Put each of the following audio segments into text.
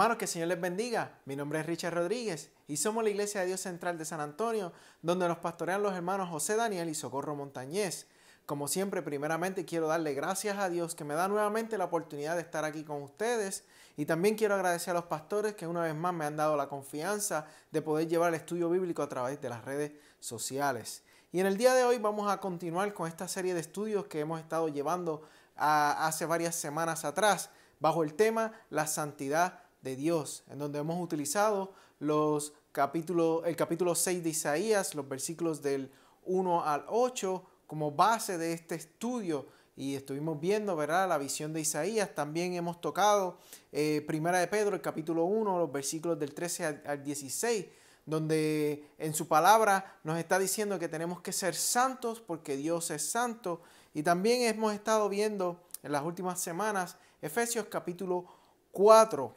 Hermanos, que el Señor les bendiga. Mi nombre es Richard Rodríguez y somos la Iglesia de Dios Central de San Antonio, donde nos pastorean los hermanos José Daniel y Socorro Montañez. Como siempre, primeramente quiero darle gracias a Dios que me da nuevamente la oportunidad de estar aquí con ustedes y también quiero agradecer a los pastores que una vez más me han dado la confianza de poder llevar el estudio bíblico a través de las redes sociales. Y en el día de hoy vamos a continuar con esta serie de estudios que hemos estado llevando hace varias semanas atrás bajo el tema La santidad de Dios, en donde hemos utilizado los capítulos, el capítulo 6 de Isaías, los versículos del 1 al 8, como base de este estudio. Y estuvimos viendo, ¿verdad?, la visión de Isaías. También hemos tocado eh, Primera de Pedro, el capítulo 1, los versículos del 13 al, al 16, donde en su palabra nos está diciendo que tenemos que ser santos porque Dios es santo. Y también hemos estado viendo en las últimas semanas Efesios capítulo 4,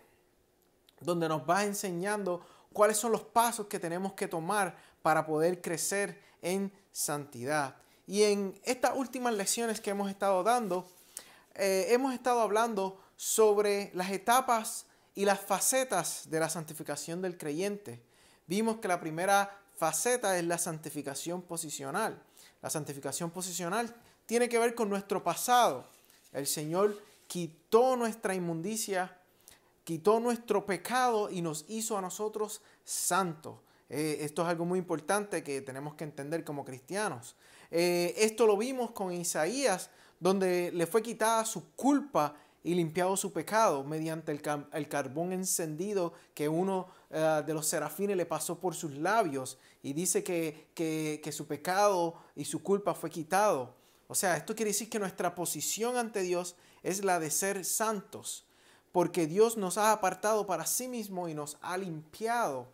donde nos va enseñando cuáles son los pasos que tenemos que tomar para poder crecer en santidad. Y en estas últimas lecciones que hemos estado dando, eh, hemos estado hablando sobre las etapas y las facetas de la santificación del creyente. Vimos que la primera faceta es la santificación posicional. La santificación posicional tiene que ver con nuestro pasado. El Señor quitó nuestra inmundicia quitó nuestro pecado y nos hizo a nosotros santos. Eh, esto es algo muy importante que tenemos que entender como cristianos. Eh, esto lo vimos con Isaías, donde le fue quitada su culpa y limpiado su pecado mediante el, carbón encendido que uno eh, de los serafines le pasó por sus labios y dice que su pecado y su culpa fue quitado. O sea, esto quiere decir que nuestra posición ante Dios es la de ser santos porque Dios nos ha apartado para sí mismo y nos ha limpiado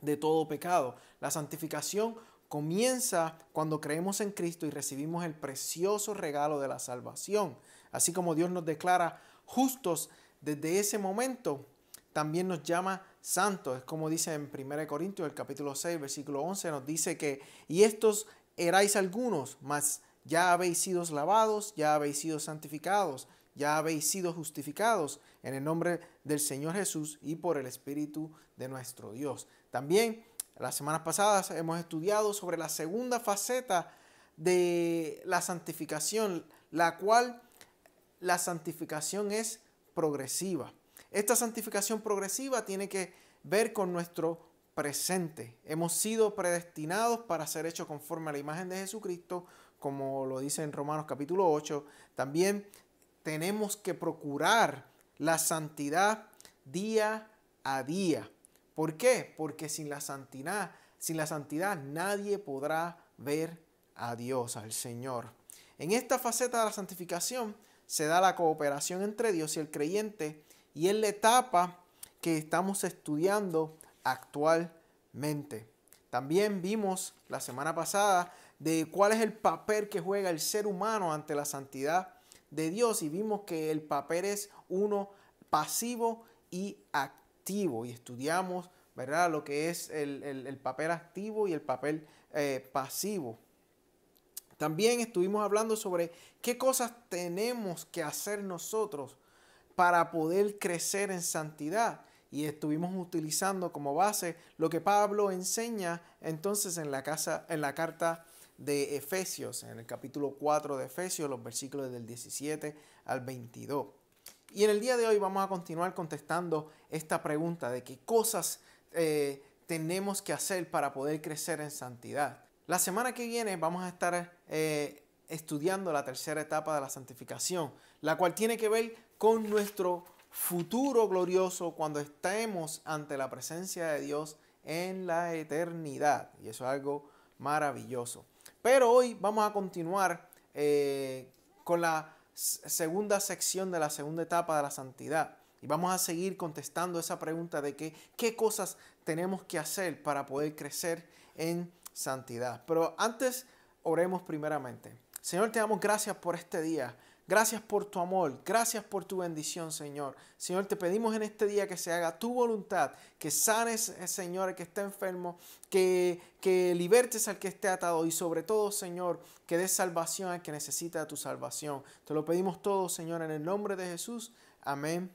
de todo pecado. La santificación comienza cuando creemos en Cristo y recibimos el precioso regalo de la salvación. Así como Dios nos declara justos desde ese momento, también nos llama santos. Es como dice en 1 Corintios, el capítulo 6, versículo 11, nos dice que, y estos erais algunos, mas ya habéis sido lavados, ya habéis sido santificados, ya habéis sido justificados en el nombre del Señor Jesús y por el Espíritu de nuestro Dios. También las semanas pasadas hemos estudiado sobre la segunda faceta de la santificación, la cual la santificación es progresiva. Esta santificación progresiva tiene que ver con nuestro presente. Hemos sido predestinados para ser hechos conforme a la imagen de Jesucristo, como lo dice en Romanos capítulo 8. También tenemos que procurar la santidad día a día. ¿Por qué? Porque sin la santidad, sin la santidad nadie podrá ver a Dios, al Señor. En esta faceta de la santificación se da la cooperación entre Dios y el creyente y es la etapa que estamos estudiando actualmente. También vimos la semana pasada de cuál es el papel que juega el ser humano ante la santidad de Dios y vimos que el papel es uno pasivo y activo y estudiamos ¿verdad? lo que es el, papel activo y el papel eh, pasivo. También estuvimos hablando sobre qué cosas tenemos que hacer nosotros para poder crecer en santidad. Y estuvimos utilizando como base lo que Pablo enseña entonces en la, casa, en la carta de Efesios, en el capítulo 4 de Efesios, los versículos del 17 al 22. Y en el día de hoy vamos a continuar contestando esta pregunta de qué cosas eh, tenemos que hacer para poder crecer en santidad. La semana que viene vamos a estar eh, estudiando la tercera etapa de la santificación, la cual tiene que ver con nuestro futuro glorioso cuando estemos ante la presencia de Dios en la eternidad. Y eso es algo maravilloso. Pero hoy vamos a continuar eh, con la segunda sección de la segunda etapa de la santidad. Y vamos a seguir contestando esa pregunta de qué cosas tenemos que hacer para poder crecer en santidad. Pero antes, oremos primeramente. Señor, te damos gracias por este día. Gracias por tu amor, gracias por tu bendición, Señor. Señor, te pedimos en este día que se haga tu voluntad, que sanes, eh, Señor, al que está enfermo, que, que libertes al que esté atado y sobre todo, Señor, que des salvación al que necesita tu salvación. Te lo pedimos todo, Señor, en el nombre de Jesús. Amén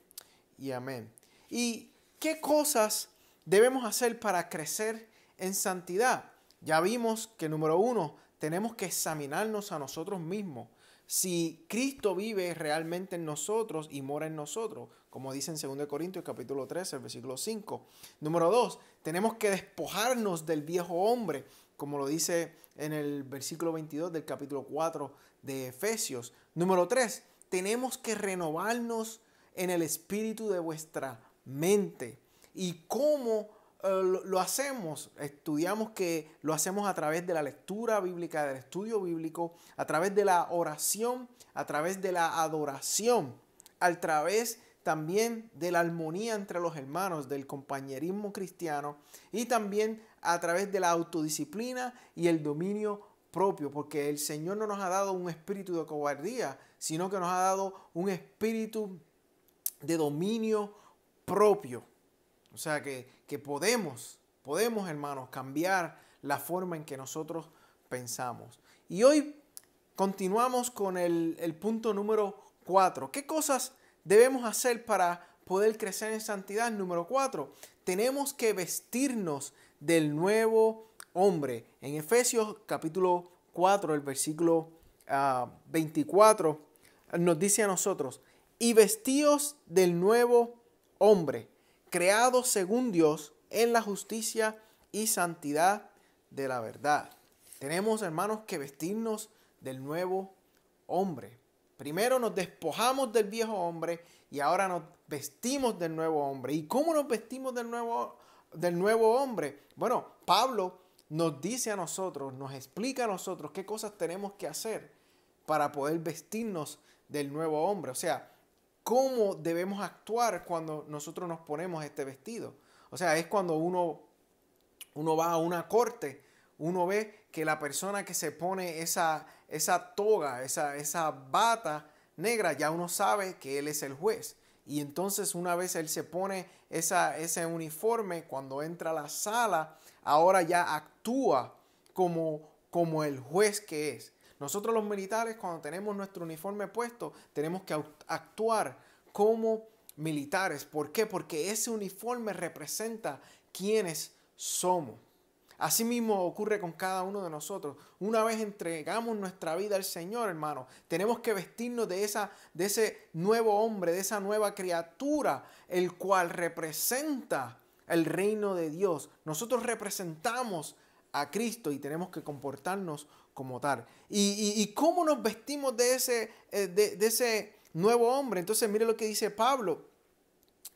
y amén. ¿Y qué cosas debemos hacer para crecer en santidad? Ya vimos que número uno, tenemos que examinarnos a nosotros mismos si Cristo vive realmente en nosotros y mora en nosotros, como dice en 2 Corintios capítulo el versículo 5. Número 2, tenemos que despojarnos del viejo hombre, como lo dice en el versículo 22 del capítulo 4 de Efesios. Número 3, tenemos que renovarnos en el espíritu de vuestra mente. ¿Y cómo eh, lo hacemos, estudiamos que lo hacemos a través de la lectura bíblica, del estudio bíblico, a través de la oración, a través de la adoración, a través también de la armonía entre los hermanos, del compañerismo cristiano y también a través de la autodisciplina y el dominio propio, porque el Señor no nos ha dado un espíritu de cobardía, sino que nos ha dado un espíritu de dominio propio. O sea que, podemos, podemos hermanos, cambiar la forma en que nosotros pensamos. Y hoy continuamos con el, punto número 4. ¿Qué cosas debemos hacer para poder crecer en santidad? Número cuatro, Tenemos que vestirnos del nuevo hombre. En Efesios capítulo 4, el versículo 24, ah, nos dice a nosotros, y vestíos del nuevo hombre, creados según Dios en la justicia y santidad de la verdad. Tenemos, hermanos, que vestirnos del nuevo hombre. Primero nos despojamos del viejo hombre y ahora nos vestimos del nuevo hombre. ¿Y cómo nos vestimos del nuevo, del nuevo hombre? Bueno, Pablo nos dice a nosotros, nos explica a nosotros qué cosas tenemos que hacer para poder vestirnos del nuevo hombre. O sea, cómo debemos actuar cuando nosotros nos ponemos este vestido. O sea, es cuando uno, uno va a una corte, uno ve que la persona que se pone esa, esa toga, esa, esa bata negra, ya uno sabe que él es el juez. Y entonces una vez él se pone esa, ese uniforme, cuando entra a la sala, ahora ya actúa como, como el juez que es. Nosotros los militares, cuando tenemos nuestro uniforme puesto, tenemos que actuar como militares. ¿Por qué? Porque ese uniforme representa quienes somos. Asimismo ocurre con cada uno de nosotros. Una vez entregamos nuestra vida al Señor, hermano, tenemos que vestirnos de, de ese nuevo hombre, de esa nueva criatura, el cual representa el reino de Dios. Nosotros representamos a Cristo y tenemos que comportarnos como tal. ¿Y, cómo nos vestimos de ese, eh, de, ese nuevo hombre? Entonces mire lo que dice Pablo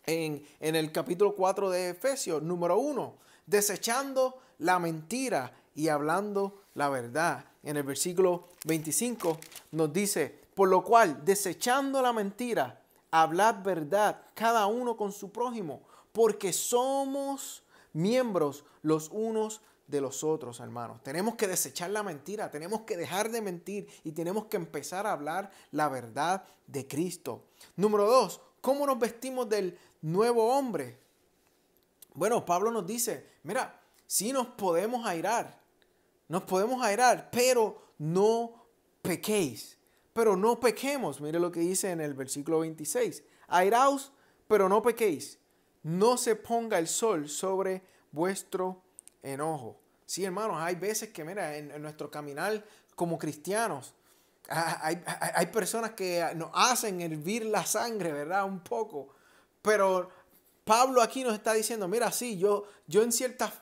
en, en el capítulo 4 de Efesios, número 1, desechando la mentira y hablando la verdad. En el versículo 25 nos dice, por lo cual, desechando la mentira, hablad verdad cada uno con su prójimo, porque somos miembros los unos de los otros, hermanos. Tenemos que desechar la mentira, tenemos que dejar de mentir y tenemos que empezar a hablar la verdad de Cristo. Número dos, ¿cómo nos vestimos del nuevo hombre? Bueno, Pablo nos dice, mira, si nos podemos airar, nos podemos airar, pero no pequéis, pero no pequemos. Mire lo que dice en el versículo 26, airaos, pero no pequéis, no se ponga el sol sobre vuestro enojo. Sí, hermanos, hay veces que, mira, en, nuestro caminar como cristianos, hay, personas que nos hacen hervir la sangre, ¿verdad? Un poco. Pero Pablo aquí nos está diciendo, mira, sí, yo, yo en ciertas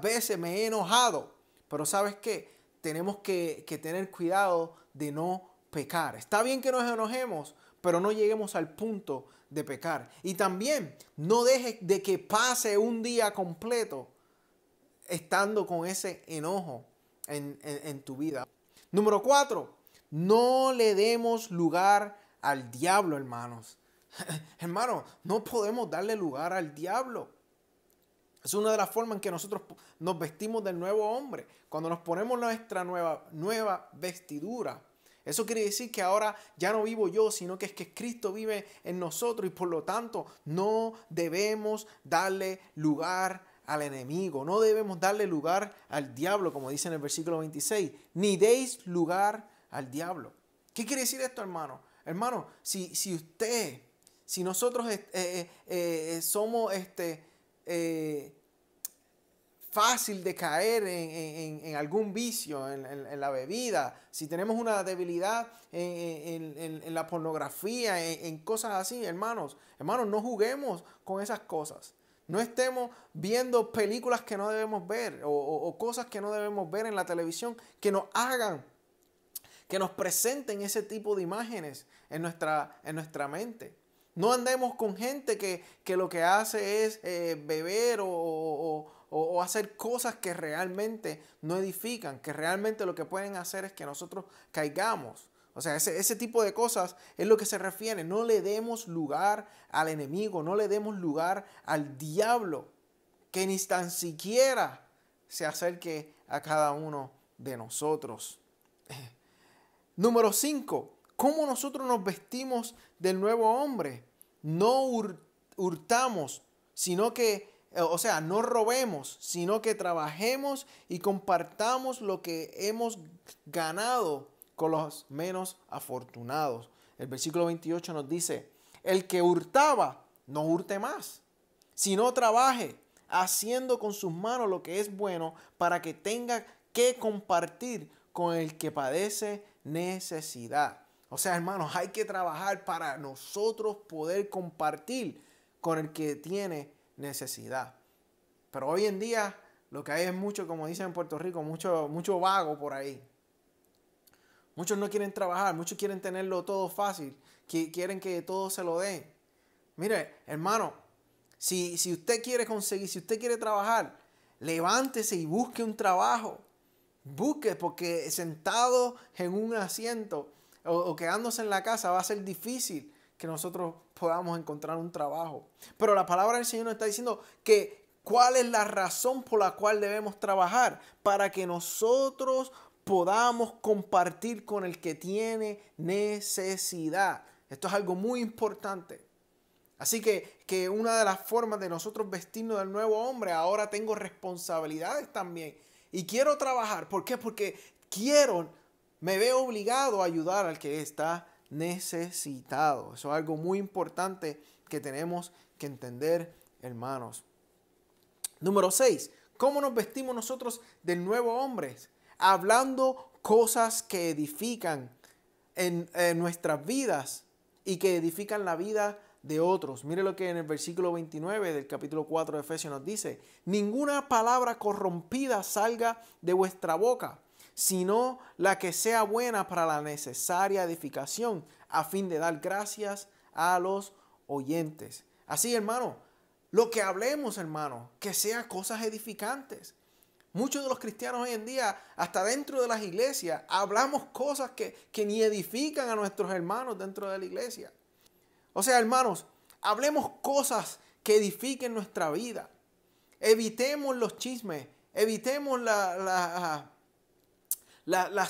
veces me he enojado, pero ¿sabes qué? Tenemos que, que tener cuidado de no pecar. Está bien que nos enojemos, pero no lleguemos al punto de pecar. Y también no dejes de que pase un día completo estando con ese enojo en, tu vida. Número cuatro, no le demos lugar al diablo, hermanos. Hermanos, no podemos darle lugar al diablo. Es una de las formas en que nosotros nos vestimos del nuevo hombre. Cuando nos ponemos nuestra nueva, nueva vestidura. Eso quiere decir que ahora ya no vivo yo, sino que es que Cristo vive en nosotros y por lo tanto no debemos darle lugar al enemigo, no debemos darle lugar al diablo, como dice en el versículo 26, ni deis lugar al diablo. ¿Qué quiere decir esto, hermano? Hermano, si, usted, si nosotros eh, eh, eh, somos este, fácil de caer en, algún vicio, en, en, la bebida, si tenemos una debilidad en, la pornografía, en, cosas así, hermanos, hermanos, no juguemos con esas cosas. No estemos viendo películas que no debemos ver o, cosas que no debemos ver en la televisión que nos hagan, que nos presenten ese tipo de imágenes en nuestra, en nuestra mente. No andemos con gente que, lo que hace es eh, beber o, o, hacer cosas que realmente no edifican, que realmente lo que pueden hacer es que nosotros caigamos. O sea, ese, tipo de cosas es lo que se refiere. No le demos lugar al enemigo, no le demos lugar al diablo, que ni tan siquiera se acerque a cada uno de nosotros. Número 5. ¿Cómo nosotros nos vestimos del nuevo hombre? No hurtamos, sino que, eh, o sea, no robemos, sino que trabajemos y compartamos lo que hemos ganado con los menos afortunados. El versículo 28 nos dice, el que hurtaba, no hurte más, sino trabaje haciendo con sus manos lo que es bueno para que tenga que compartir con el que padece necesidad. O sea, hermanos, hay que trabajar para nosotros poder compartir con el que tiene necesidad. Pero hoy en día lo que hay es mucho, como dicen en Puerto Rico, mucho, mucho vago por ahí. Muchos no quieren trabajar, muchos quieren tenerlo todo fácil, que quieren que todo se lo den. Mire, hermano, si, si usted quiere conseguir, si usted quiere trabajar, levántese y busque un trabajo. Busque, porque sentado en un asiento o, o quedándose en la casa va a ser difícil que nosotros podamos encontrar un trabajo. Pero la palabra del Señor nos está diciendo que cuál es la razón por la cual debemos trabajar, para que nosotros podamos compartir con el que tiene necesidad. Esto es algo muy importante. Así que, que una de las formas de nosotros vestirnos del nuevo hombre, ahora tengo responsabilidades también. Y quiero trabajar. ¿Por qué? Porque quiero, me veo obligado a ayudar al que está necesitado. Eso es algo muy importante que tenemos que entender, hermanos. Número 6. ¿Cómo nos vestimos nosotros del nuevo hombre? hablando cosas que edifican en, nuestras vidas y que edifican la vida de otros. Mire lo que en el versículo 29 del capítulo 4 de Efesios nos dice, ninguna palabra corrompida salga de vuestra boca, sino la que sea buena para la necesaria edificación, a fin de dar gracias a los oyentes. Así, hermano, lo que hablemos, hermano, que sean cosas edificantes. Muchos de los cristianos hoy en día, hasta dentro de las iglesias, hablamos cosas que, ni edifican a nuestros hermanos dentro de la iglesia. O sea, hermanos, hablemos cosas que edifiquen nuestra vida. Evitemos los chismes, evitemos las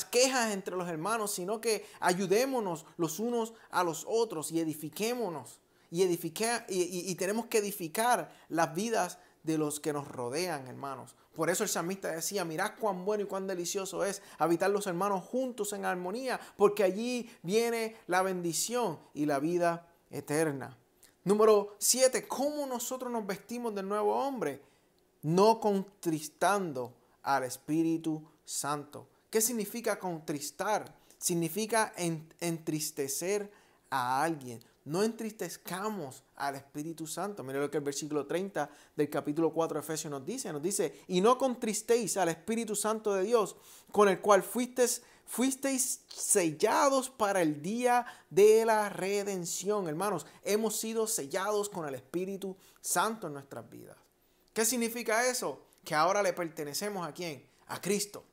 quejas entre los hermanos, sino que ayudémonos los unos a los otros y edifiquémonos. Y, y tenemos que edificar las vidas de los que nos rodean, hermanos. Por eso el salmista decía, mirad cuán bueno y cuán delicioso es habitar los hermanos juntos en armonía, porque allí viene la bendición y la vida eterna. Número 7, ¿cómo nosotros nos vestimos del nuevo hombre? No contristando al Espíritu Santo. ¿Qué significa contristar? Significa entristecer a alguien. No entristezcamos al Espíritu Santo. Mire lo que el versículo 30 del capítulo 4 de Efesios nos dice. Nos dice, y no contristéis al Espíritu Santo de Dios, con el cual fuisteis, fuisteis sellados para el día de la redención. Hermanos, hemos sido sellados con el Espíritu Santo en nuestras vidas. ¿Qué significa eso? Que ahora le pertenecemos a quién? A Cristo.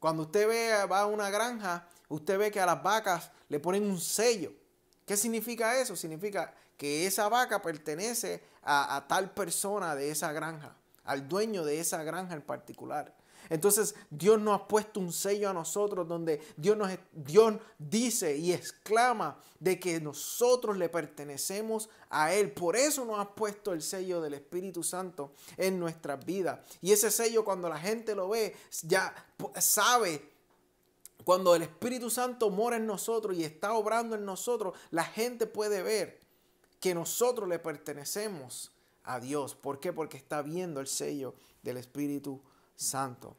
Cuando usted ve, va a una granja, usted ve que a las vacas le ponen un sello. ¿Qué significa eso? Significa que esa vaca pertenece a, tal persona de esa granja, al dueño de esa granja en particular. Entonces Dios nos ha puesto un sello a nosotros donde Dios, nos, Dios dice y exclama de que nosotros le pertenecemos a Él. Por eso nos ha puesto el sello del Espíritu Santo en nuestras vidas. Y ese sello cuando la gente lo ve ya sabe cuando el Espíritu Santo mora en nosotros y está obrando en nosotros, la gente puede ver que nosotros le pertenecemos a Dios. ¿Por qué? Porque está viendo el sello del Espíritu Santo.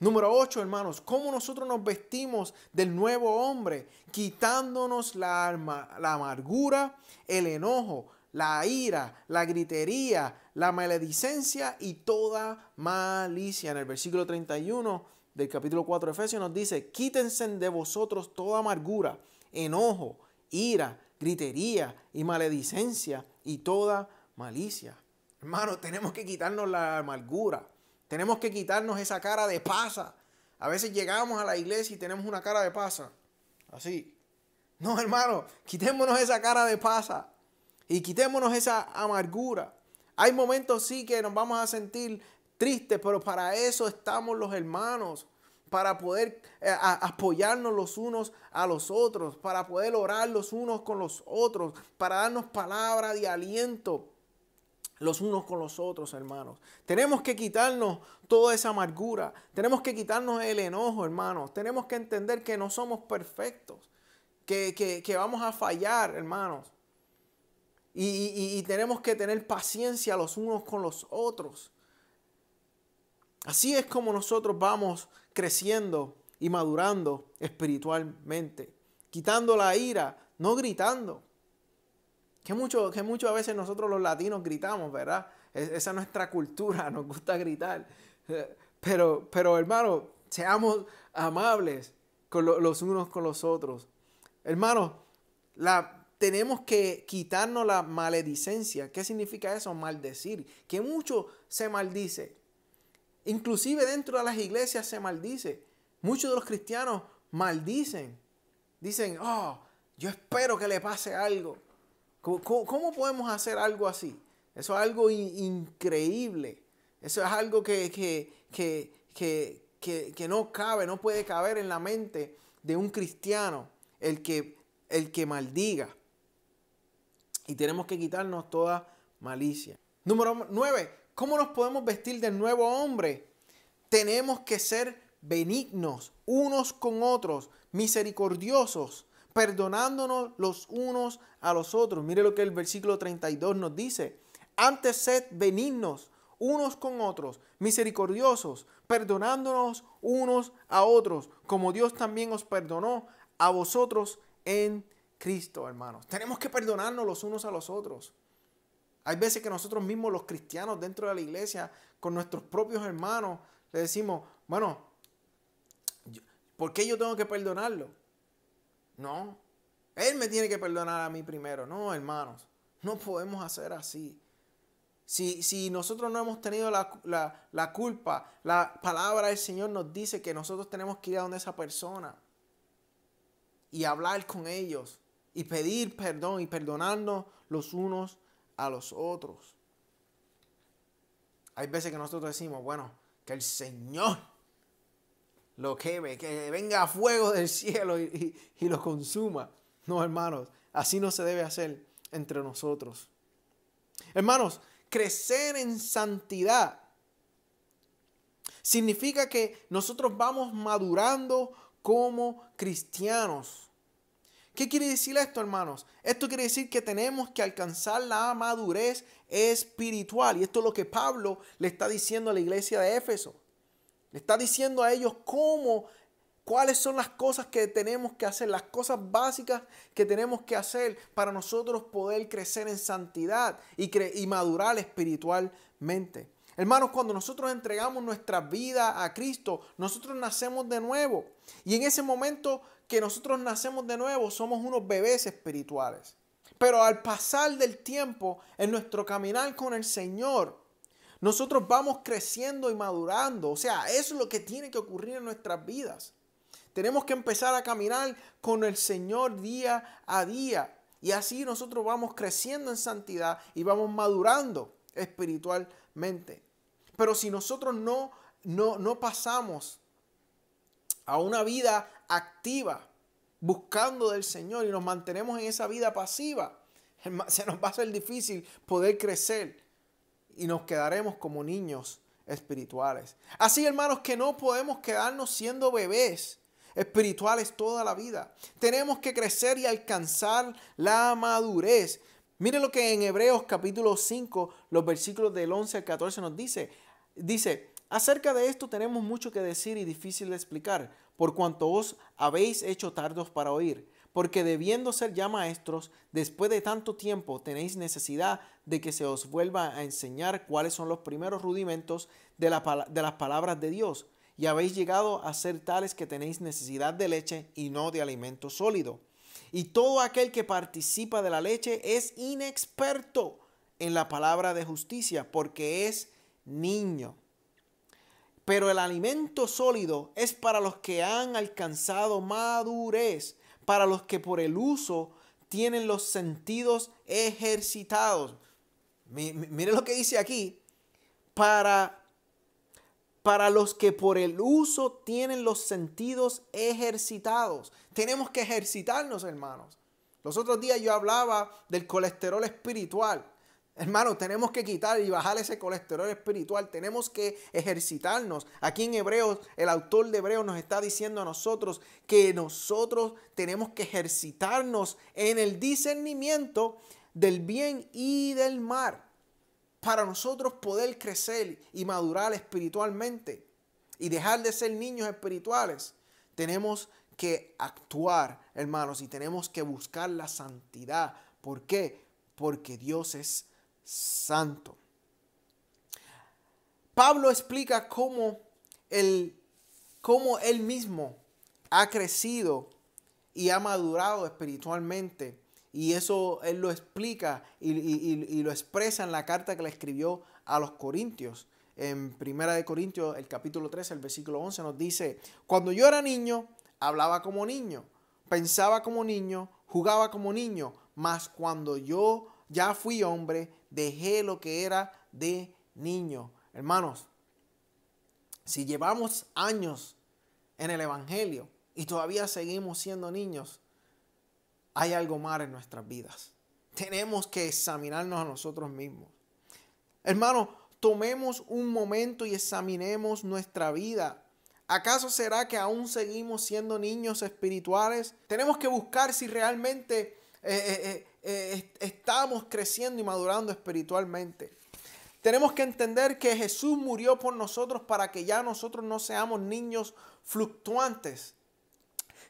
Número 8, hermanos, cómo nosotros nos vestimos del nuevo hombre, quitándonos la, la amargura, el enojo, la ira, la gritería, la maledicencia y toda malicia. En el versículo 31 del capítulo 4 de Efesios nos dice, quítense de vosotros toda amargura, enojo, ira, gritería y maledicencia y toda malicia. Hermano, tenemos que quitarnos la amargura, tenemos que quitarnos esa cara de pasa. A veces llegamos a la iglesia y tenemos una cara de pasa, así. No, hermano, quitémonos esa cara de pasa y quitémonos esa amargura. Hay momentos sí que nos vamos a sentir Triste, pero para eso estamos los hermanos, para poder eh, apoyarnos los unos a los otros, para poder orar los unos con los otros, para darnos palabra de aliento los unos con los otros, hermanos. Tenemos que quitarnos toda esa amargura, tenemos que quitarnos el enojo, hermanos. Tenemos que entender que no somos perfectos, que, vamos a fallar, hermanos. y tenemos que tener paciencia los unos con los otros. Así es como nosotros vamos creciendo y madurando espiritualmente, quitando la ira, no gritando. Que mucho, que mucho a veces nosotros los latinos gritamos, ¿verdad? E, esa es nuestra cultura, nos gusta gritar. Pero, pero hermano, seamos amables con los unos con los otros. Hermano, la, tenemos que quitarnos la maledicencia. ¿Qué significa eso? Maldecir. Que mucho se maldice. Inclusive dentro de las iglesias se maldice. Muchos de los cristianos maldicen. Dicen, oh, yo espero que le pase algo. ¿Cómo, podemos hacer algo así? Eso es algo increíble. Eso es algo que, no cabe, no puede caber en la mente de un cristiano el que, el que maldiga. Y tenemos que quitarnos toda malicia. Número 9. ¿Cómo nos podemos vestir del nuevo hombre? Tenemos que ser benignos unos con otros, misericordiosos, perdonándonos los unos a los otros. Mire lo que el versículo 32 nos dice. Antes sed benignos unos con otros, misericordiosos, perdonándonos unos a otros, como Dios también os perdonó a vosotros en Cristo, hermanos. Tenemos que perdonarnos los unos a los otros. Hay veces que nosotros mismos, los cristianos dentro de la iglesia, con nuestros propios hermanos, le decimos, bueno, ¿por qué yo tengo que perdonarlo? No, él me tiene que perdonar a mí primero. No, hermanos, no podemos hacer así. Si, si nosotros no hemos tenido la, la culpa, la palabra del Señor nos dice que nosotros tenemos que ir a donde esa persona y hablar con ellos y pedir perdón y perdonarnos los unos a los otros. Hay veces que nosotros decimos, bueno, que el Señor lo queme, que venga fuego del cielo y, y lo consuma. No, hermanos, así no se debe hacer entre nosotros. Hermanos, crecer en santidad significa que nosotros vamos madurando como cristianos. ¿Qué quiere decir esto, hermanos? Esto quiere decir que tenemos que alcanzar la madurez espiritual. Y esto es lo que Pablo le está diciendo a la iglesia de Éfeso. Le está diciendo a ellos cómo, cuáles son las cosas que tenemos que hacer, las cosas básicas que tenemos que hacer para nosotros poder crecer en santidad y, y madurar espiritualmente. Hermanos, cuando nosotros entregamos nuestra vida a Cristo, nosotros nacemos de nuevo. Y en ese momento que nosotros nacemos de nuevo, somos unos bebés espirituales. Pero al pasar del tiempo en nuestro caminar con el Señor, nosotros vamos creciendo y madurando. O sea, eso es lo que tiene que ocurrir en nuestras vidas. Tenemos que empezar a caminar con el Señor día a día. Y así nosotros vamos creciendo en santidad y vamos madurando espiritualmente. Pero si nosotros no, no, no pasamos a una vida activa, buscando del Señor y nos mantenemos en esa vida pasiva, se nos va a ser difícil poder crecer y nos quedaremos como niños espirituales. Así, hermanos, que no podemos quedarnos siendo bebés espirituales toda la vida. Tenemos que crecer y alcanzar la madurez. Miren lo que en Hebreos capítulo 5, los versículos del 11 al 14 nos dice. Dice, Acerca de esto tenemos mucho que decir y difícil de explicar, por cuanto os habéis hecho tardos para oír, porque debiendo ser ya maestros, después de tanto tiempo tenéis necesidad de que se os vuelva a enseñar cuáles son los primeros rudimentos de, de las palabras de Dios, y habéis llegado a ser tales que tenéis necesidad de leche y no de alimento sólido. Y todo aquel que participa de la leche es inexperto en la palabra de justicia, porque es niño. Pero el alimento sólido es para los que han alcanzado madurez, para los que por el uso tienen los sentidos ejercitados. Mire lo que dice aquí. Para, para los que por el uso tienen los sentidos ejercitados. Tenemos que ejercitarnos, hermanos. Los otros días yo hablaba del colesterol espiritual. Hermanos, tenemos que quitar y bajar ese colesterol espiritual. Tenemos que ejercitarnos. Aquí en Hebreos, el autor de Hebreos nos está diciendo a nosotros que nosotros tenemos que ejercitarnos en el discernimiento del bien y del mal para nosotros poder crecer y madurar espiritualmente y dejar de ser niños espirituales. Tenemos que actuar, hermanos, y tenemos que buscar la santidad. ¿Por qué? Porque Dios es Santo. Pablo explica cómo él, él mismo ha crecido y ha madurado espiritualmente. Y eso él lo explica y, lo expresa en la carta que le escribió a los Corintios. En Primera de Corintios, el capítulo 13, el versículo 11 nos dice, cuando yo era niño, hablaba como niño, pensaba como niño, jugaba como niño, mas cuando yo ya fui hombre, dejé lo que era de niño. Hermanos, si llevamos años en el Evangelio y todavía seguimos siendo niños, hay algo mal en nuestras vidas. Tenemos que examinarnos a nosotros mismos. Hermanos, tomemos un momento y examinemos nuestra vida. ¿Acaso será que aún seguimos siendo niños espirituales? Tenemos que buscar si realmente eh, eh, eh, estamos creciendo y madurando espiritualmente. Tenemos que entender que Jesús murió por nosotros para que ya nosotros no seamos niños fluctuantes,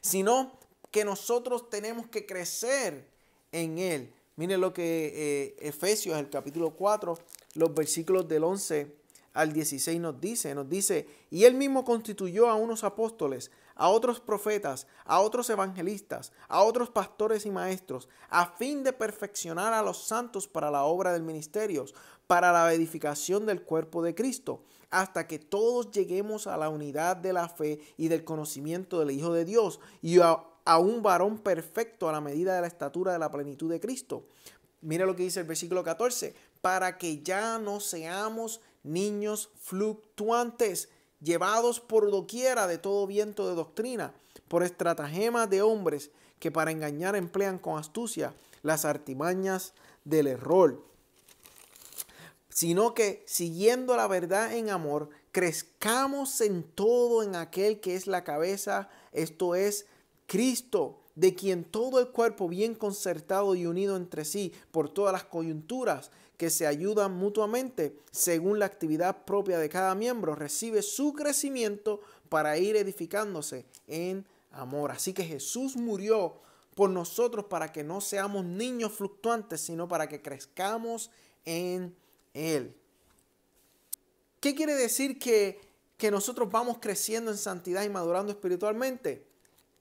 sino que nosotros tenemos que crecer en Él. mire lo que Efesios, el capítulo 4, los versículos del 11 al 16 nos dice. Nos dice, y Él mismo constituyó a unos apóstoles, a otros profetas, a otros evangelistas, a otros pastores y maestros, a fin de perfeccionar a los santos para la obra del ministerio, para la edificación del cuerpo de Cristo, hasta que todos lleguemos a la unidad de la fe y del conocimiento del Hijo de Dios y a, un varón perfecto a la medida de la estatura de la plenitud de Cristo. Mira lo que dice el versículo 14, para que ya no seamos niños fluctuantes llevados por doquiera de todo viento de doctrina, por estratagemas de hombres que para engañar emplean con astucia las artimañas del error, sino que siguiendo la verdad en amor, crezcamos en todo en aquel que es la cabeza, esto es Cristo, de quien todo el cuerpo bien concertado y unido entre sí por todas las coyunturas, que se ayudan mutuamente según la actividad propia de cada miembro, recibe su crecimiento para ir edificándose en amor. Así que Jesús murió por nosotros para que no seamos niños fluctuantes, sino para que crezcamos en Él. ¿Qué quiere decir que, que nosotros vamos creciendo en santidad y madurando espiritualmente?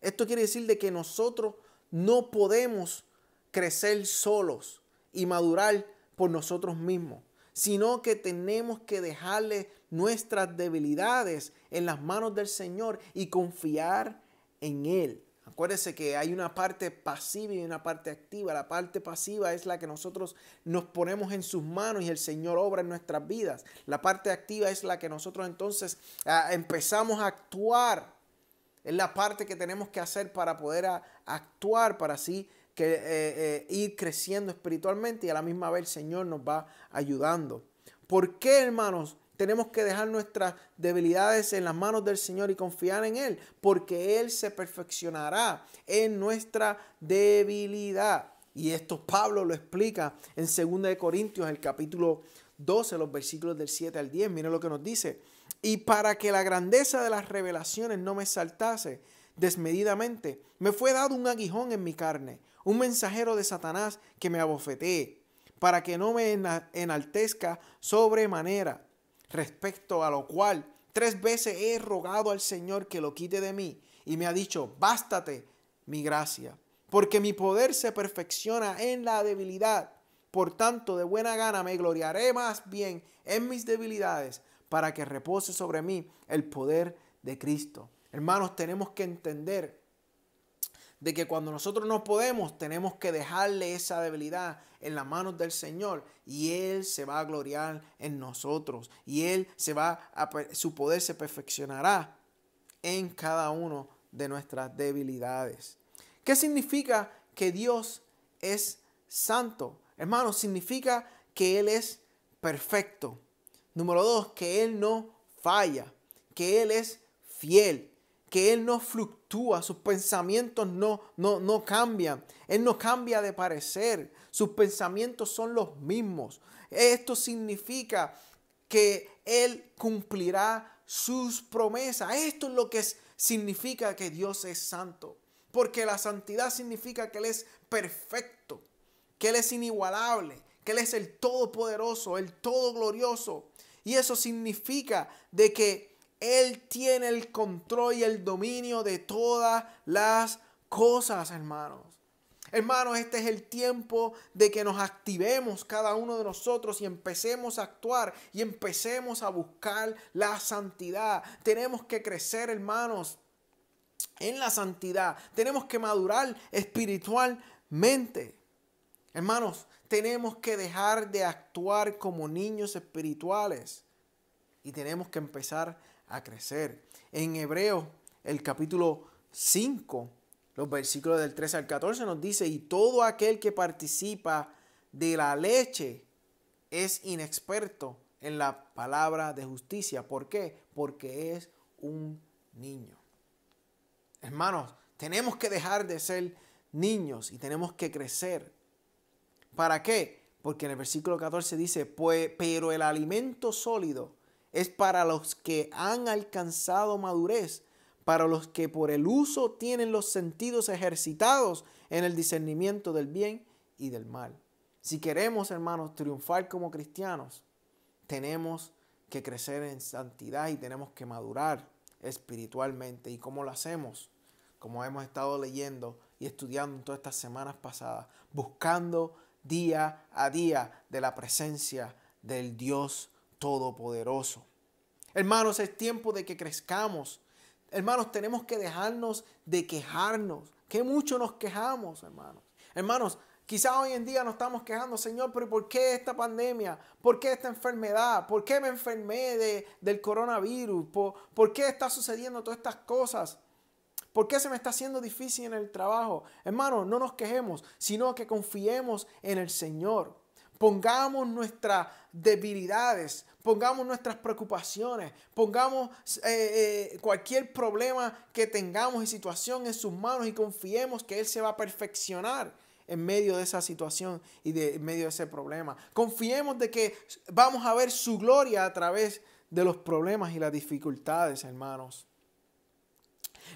Esto quiere decir de que nosotros no podemos crecer solos y madurar por nosotros mismos, sino que tenemos que dejarle nuestras debilidades en las manos del Señor y confiar en Él. Acuérdese que hay una parte pasiva y una parte activa. La parte pasiva es la que nosotros nos ponemos en sus manos y el Señor obra en nuestras vidas. La parte activa es la que nosotros entonces ah, empezamos a actuar. Es la parte que tenemos que hacer para poder ah, actuar, para así que eh, eh, ir creciendo espiritualmente y a la misma vez el Señor nos va ayudando. ¿Por qué, hermanos? Tenemos que dejar nuestras debilidades en las manos del Señor y confiar en Él, porque Él se perfeccionará en nuestra debilidad. Y esto Pablo lo explica en 2 Corintios, el capítulo 12, los versículos del 7 al 10. Miren lo que nos dice. Y para que la grandeza de las revelaciones no me saltase desmedidamente, me fue dado un aguijón en mi carne un mensajero de Satanás que me abofetee, para que no me enaltezca sobremanera, respecto a lo cual tres veces he rogado al Señor que lo quite de mí, y me ha dicho, bástate mi gracia, porque mi poder se perfecciona en la debilidad. Por tanto, de buena gana me gloriaré más bien en mis debilidades, para que repose sobre mí el poder de Cristo. Hermanos, tenemos que entender de que cuando nosotros no podemos, tenemos que dejarle esa debilidad en las manos del Señor y Él se va a gloriar en nosotros y Él se va a, su poder se perfeccionará en cada uno de nuestras debilidades. ¿Qué significa que Dios es santo? Hermano, significa que Él es perfecto. Número dos, que Él no falla, que Él es fiel, que Él no fluctúa sus pensamientos no, no, no cambian, Él no cambia de parecer, sus pensamientos son los mismos. Esto significa que Él cumplirá sus promesas. Esto es lo que significa que Dios es santo. Porque la santidad significa que Él es perfecto, que Él es inigualable, que Él es el todopoderoso, el todoglorioso. Y eso significa de que él tiene el control y el dominio de todas las cosas, hermanos. Hermanos, este es el tiempo de que nos activemos cada uno de nosotros y empecemos a actuar y empecemos a buscar la santidad. Tenemos que crecer, hermanos, en la santidad. Tenemos que madurar espiritualmente. Hermanos, tenemos que dejar de actuar como niños espirituales y tenemos que empezar a crecer. En Hebreo, el capítulo 5, los versículos del 13 al 14 nos dice, y todo aquel que participa de la leche es inexperto en la palabra de justicia. ¿Por qué? Porque es un niño. Hermanos, tenemos que dejar de ser niños y tenemos que crecer. ¿Para qué? Porque en el versículo 14 dice, pues, pero el alimento sólido es para los que han alcanzado madurez, para los que por el uso tienen los sentidos ejercitados en el discernimiento del bien y del mal. Si queremos, hermanos, triunfar como cristianos, tenemos que crecer en santidad y tenemos que madurar espiritualmente. ¿Y cómo lo hacemos? Como hemos estado leyendo y estudiando todas estas semanas pasadas, buscando día a día de la presencia del Dios todopoderoso. Hermanos, es tiempo de que crezcamos. Hermanos, tenemos que dejarnos de quejarnos. Que mucho nos quejamos, hermanos. Hermanos, quizás hoy en día nos estamos quejando, Señor, pero ¿por qué esta pandemia? ¿Por qué esta enfermedad? ¿Por qué me enfermé de, del coronavirus? ¿Por, ¿Por qué está sucediendo todas estas cosas? ¿Por qué se me está haciendo difícil en el trabajo? Hermanos, no nos quejemos, sino que confiemos en el Señor. Pongamos nuestras debilidades, pongamos nuestras preocupaciones, pongamos eh, eh, cualquier problema que tengamos y situación en sus manos y confiemos que Él se va a perfeccionar en medio de esa situación y de, en medio de ese problema. Confiemos de que vamos a ver su gloria a través de los problemas y las dificultades, hermanos.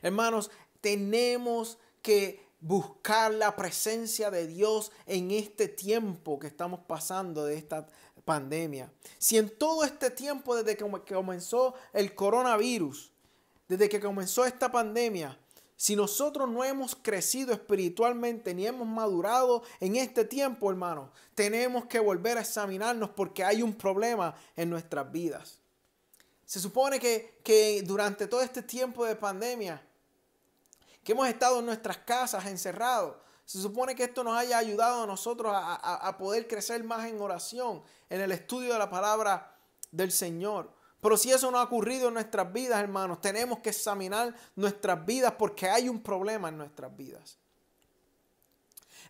Hermanos, tenemos que buscar la presencia de Dios en este tiempo que estamos pasando de esta pandemia. Si en todo este tiempo, desde que comenzó el coronavirus, desde que comenzó esta pandemia, si nosotros no hemos crecido espiritualmente ni hemos madurado en este tiempo, hermano, tenemos que volver a examinarnos porque hay un problema en nuestras vidas. Se supone que, que durante todo este tiempo de pandemia, que hemos estado en nuestras casas encerrados. Se supone que esto nos haya ayudado a nosotros a, poder crecer más en oración, en el estudio de la palabra del Señor. Pero si eso no ha ocurrido en nuestras vidas, hermanos, tenemos que examinar nuestras vidas porque hay un problema en nuestras vidas.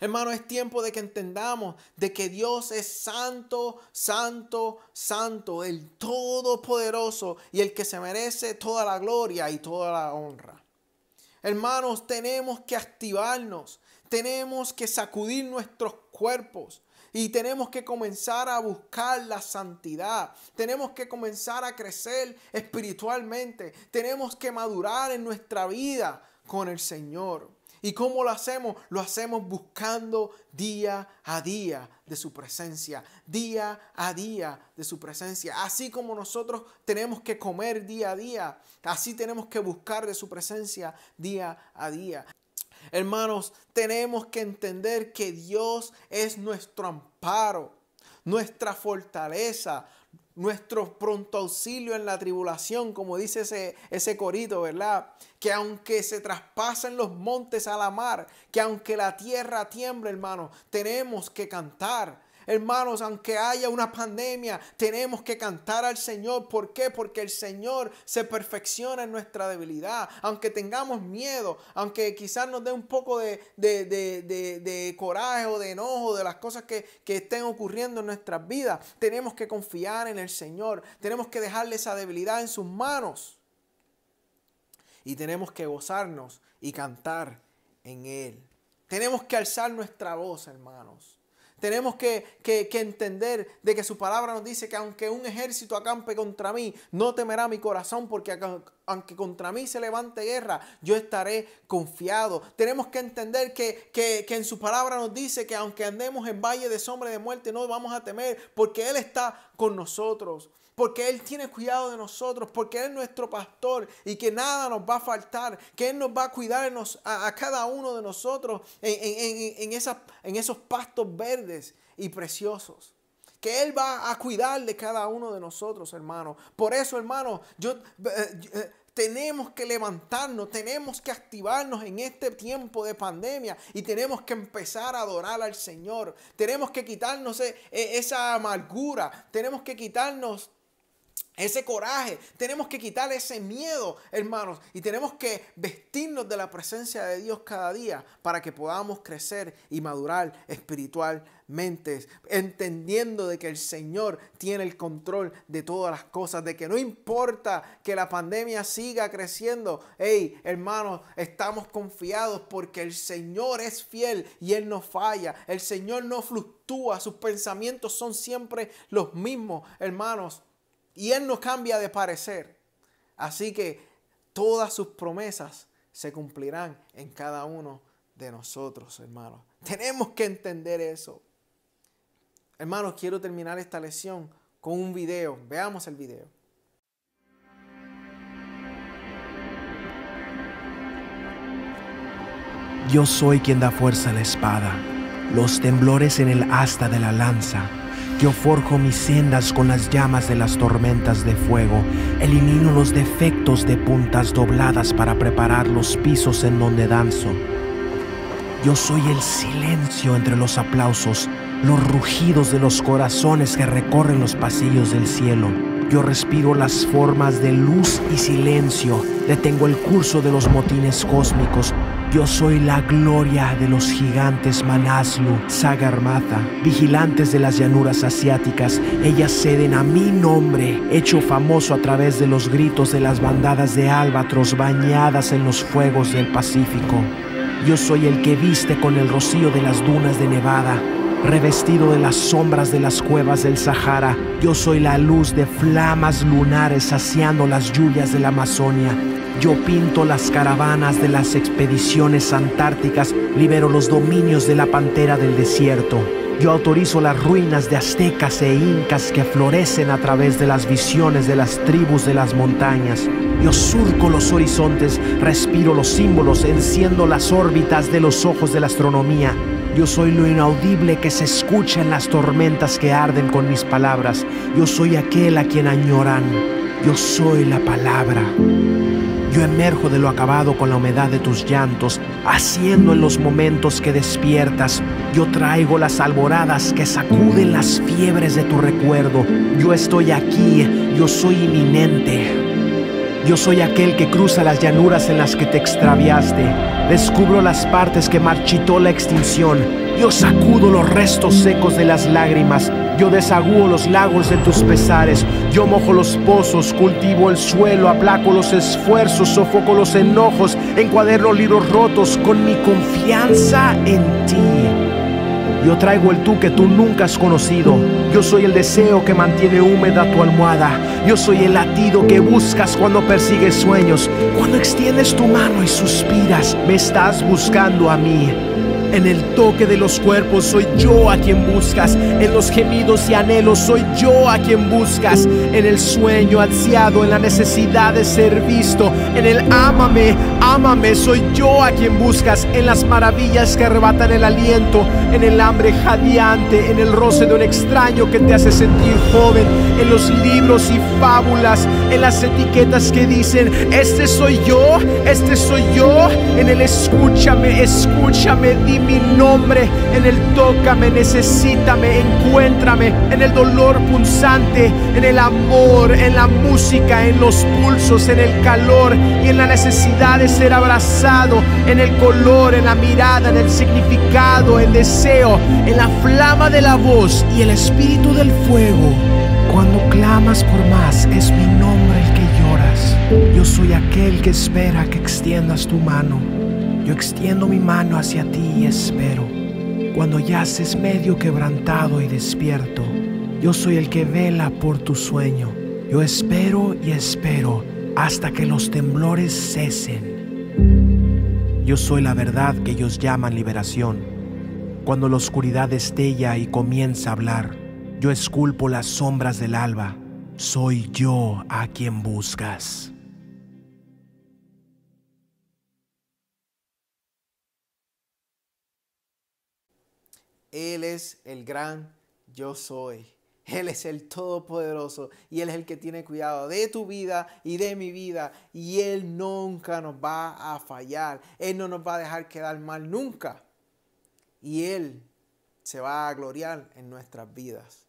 Hermano, es tiempo de que entendamos de que Dios es santo, santo, santo, el todopoderoso y el que se merece toda la gloria y toda la honra. Hermanos, tenemos que activarnos, tenemos que sacudir nuestros cuerpos y tenemos que comenzar a buscar la santidad, tenemos que comenzar a crecer espiritualmente, tenemos que madurar en nuestra vida con el Señor. ¿Y cómo lo hacemos? Lo hacemos buscando día a día de su presencia, día a día de su presencia. Así como nosotros tenemos que comer día a día, así tenemos que buscar de su presencia día a día. Hermanos, tenemos que entender que Dios es nuestro amparo, nuestra fortaleza, nuestro pronto auxilio en la tribulación, como dice ese, ese corito, ¿verdad? Que aunque se traspasen los montes a la mar, que aunque la tierra tiemble, hermano, tenemos que cantar, Hermanos, aunque haya una pandemia, tenemos que cantar al Señor. ¿Por qué? Porque el Señor se perfecciona en nuestra debilidad. Aunque tengamos miedo, aunque quizás nos dé un poco de, de, de, coraje o de enojo de las cosas que, que estén ocurriendo en nuestras vidas, tenemos que confiar en el Señor. Tenemos que dejarle esa debilidad en sus manos. Y tenemos que gozarnos y cantar en Él. Tenemos que alzar nuestra voz, hermanos tenemos que, entender de que su palabra nos dice que aunque un ejército acampe contra mí, no temerá mi corazón, porque aunque contra mí se levante guerra, yo estaré confiado. Tenemos que entender que, que, que en su palabra nos dice que aunque andemos en valle de sombra y de muerte, no vamos a temer, porque Él está con nosotros porque Él tiene cuidado de nosotros, porque Él es nuestro pastor y que nada nos va a faltar, que Él nos va a cuidar a, cada uno de nosotros en, esos pastos verdes y preciosos que Él va a cuidar de cada uno de nosotros, hermano. Por eso, hermano, yo, eh, eh, tenemos que levantarnos, tenemos que activarnos en este tiempo de pandemia y tenemos que empezar a adorar al Señor. Tenemos que quitarnos eh, esa amargura, tenemos que quitarnos ese coraje, tenemos que quitar ese miedo, hermanos, y tenemos que vestirnos de la presencia de Dios cada día para que podamos crecer y madurar espiritualmente, entendiendo de que el Señor tiene el control de todas las cosas, de que no importa que la pandemia siga creciendo, hey, hermanos, estamos confiados porque el Señor es fiel y Él no falla, el Señor no fluctúa, sus pensamientos son siempre los mismos, hermanos y Él no cambia de parecer. Así que todas sus promesas se cumplirán en cada uno de nosotros, hermanos. Tenemos que entender eso. Hermanos, quiero terminar esta lección con un video. Veamos el video. Yo soy quien da fuerza a la espada, los temblores en el asta de la lanza yo forjo mis sendas con las llamas de las tormentas de fuego, elimino los defectos de puntas dobladas para preparar los pisos en donde danzo. Yo soy el silencio entre los aplausos, los rugidos de los corazones que recorren los pasillos del cielo. Yo respiro las formas de luz y silencio, detengo el curso de los motines cósmicos, yo soy la gloria de los gigantes Manaslu, sagarmata, vigilantes de las llanuras asiáticas. Ellas ceden a mi nombre, hecho famoso a través de los gritos de las bandadas de álbatros bañadas en los fuegos del Pacífico. Yo soy el que viste con el rocío de las dunas de Nevada, revestido de las sombras de las cuevas del Sahara. Yo soy la luz de flamas lunares saciando las lluvias de la Amazonia. Yo pinto las caravanas de las expediciones antárticas, libero los dominios de la pantera del desierto. Yo autorizo las ruinas de aztecas e incas que florecen a través de las visiones de las tribus de las montañas. Yo surco los horizontes, respiro los símbolos, enciendo las órbitas de los ojos de la astronomía. Yo soy lo inaudible que se escucha en las tormentas que arden con mis palabras. Yo soy aquel a quien añoran. Yo soy la palabra. Yo emerjo de lo acabado con la humedad de tus llantos, haciendo en los momentos que despiertas. Yo traigo las alboradas que sacuden las fiebres de tu recuerdo. Yo estoy aquí, yo soy inminente. Yo soy aquel que cruza las llanuras en las que te extraviaste. Descubro las partes que marchitó la extinción. Yo sacudo los restos secos de las lágrimas. Yo desagúo los lagos de tus pesares. Yo mojo los pozos, cultivo el suelo, aplaco los esfuerzos, sofoco los enojos, encuaderno libros rotos con mi confianza en ti. Yo traigo el tú que tú nunca has conocido. Yo soy el deseo que mantiene húmeda tu almohada. Yo soy el latido que buscas cuando persigues sueños. Cuando extiendes tu mano y suspiras, me estás buscando a mí. En el toque de los cuerpos soy yo a quien buscas. En los gemidos y anhelos soy yo a quien buscas. En el sueño ansiado, en la necesidad de ser visto. En el ámame, Amame soy yo a quien buscas en las maravillas que arrebatan el aliento, en el hambre jadeante, en el roce de un extraño que te hace sentir joven, en los libros y fábulas, en las etiquetas que dicen, este soy yo, este soy yo, en el escúchame, escúchame, di mi nombre, en el tócame, necesítame, encuéntrame, en el dolor punzante, en el amor, en la música, en los pulsos, en el calor y en la necesidad de abrazado en el color, en la mirada, en el significado, el deseo, en la flama de la voz y el espíritu del fuego. Cuando clamas por más, es mi nombre el que lloras. Yo soy aquel que espera que extiendas tu mano. Yo extiendo mi mano hacia ti y espero. Cuando yaces medio quebrantado y despierto, yo soy el que vela por tu sueño. Yo espero y espero hasta que los temblores cesen. Yo soy la verdad que ellos llaman liberación. Cuando la oscuridad destella y comienza a hablar, yo esculpo las sombras del alba. Soy yo a quien buscas. Él es el gran yo soy. Él es el Todopoderoso y Él es el que tiene cuidado de tu vida y de mi vida. Y Él nunca nos va a fallar. Él no nos va a dejar quedar mal nunca. Y Él se va a gloriar en nuestras vidas.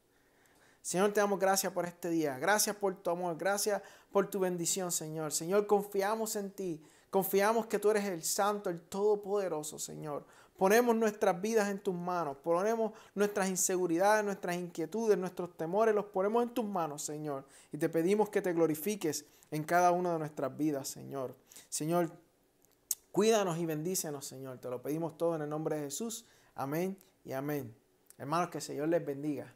Señor, te damos gracias por este día. Gracias por tu amor. Gracias por tu bendición, Señor. Señor, confiamos en ti. Confiamos que tú eres el Santo, el Todopoderoso, Señor. Ponemos nuestras vidas en tus manos, ponemos nuestras inseguridades, nuestras inquietudes, nuestros temores, los ponemos en tus manos, Señor. Y te pedimos que te glorifiques en cada una de nuestras vidas, Señor. Señor, cuídanos y bendícenos, Señor. Te lo pedimos todo en el nombre de Jesús. Amén y amén. Hermanos, que el Señor les bendiga.